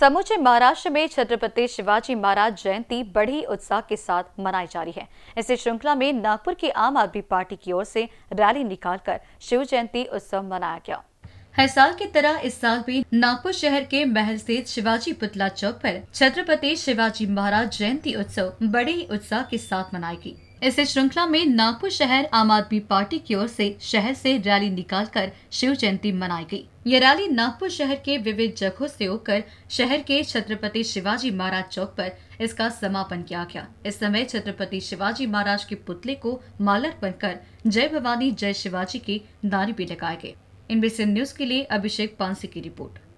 समूचे महाराष्ट्र में छत्रपति शिवाजी महाराज जयंती बड़ी उत्साह के साथ मनाई जा रही है इसी श्रृंखला में नागपुर की आम आदमी पार्टी की ओर से रैली निकालकर शिव जयंती उत्सव मनाया गया हर साल की तरह इस साल भी नागपुर शहर के महल स्थित शिवाजी पुतला चौक पर छत्रपति शिवाजी महाराज जयंती उत्सव बड़े ही उत्साह के साथ गयी इस श्रृंखला में नागपुर शहर आम आदमी पार्टी की ओर से शहर से रैली निकालकर शिव जयंती मनाई गई यह रैली नागपुर शहर के विविध जगहों से होकर शहर के छत्रपति शिवाजी महाराज चौक पर इसका समापन किया गया इस समय छत्रपति शिवाजी महाराज के पुतले को मालार्पण कर जय भवानी जय शिवाजी के नारे भी लगाए गए इनबीसी न्यूज के लिए अभिषेक पांसी की रिपोर्ट